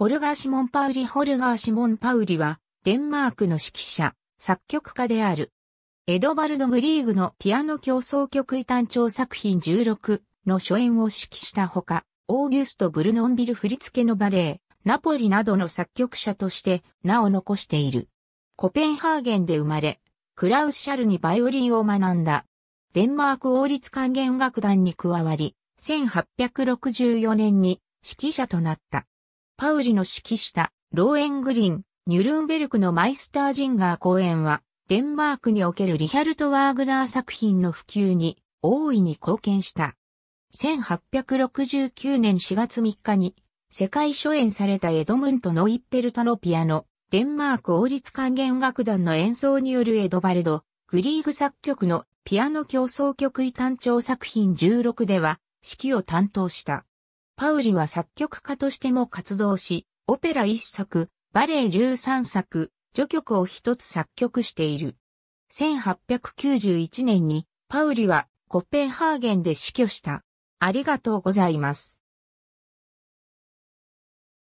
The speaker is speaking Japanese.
ホルガー・シモン・パウリホルガー・シモン・パウリは、デンマークの指揮者、作曲家である。エドバルド・グリーグのピアノ協奏曲異端調作品16の初演を指揮したほか、オーギュスト・ブルノンビル振付のバレエ、ナポリなどの作曲者として名を残している。コペンハーゲンで生まれ、クラウス・シャルにバイオリンを学んだ。デンマーク王立管弦楽団に加わり、1864年に指揮者となった。パウリの指揮したローエングリン、ニュルンベルクのマイスタージンガー公演は、デンマークにおけるリヒャルト・ワーグナー作品の普及に大いに貢献した。1869年4月3日に世界初演されたエドムント・ノイッペルタのピアノ、デンマーク王立管弦楽団の演奏によるエドバルド、グリーグ作曲のピアノ競争曲異単調作品16では指揮を担当した。パウリは作曲家としても活動し、オペラ1作、バレエ13作、序曲を一つ作曲している。1891年にパウリはコペンハーゲンで死去した。ありがとうございます。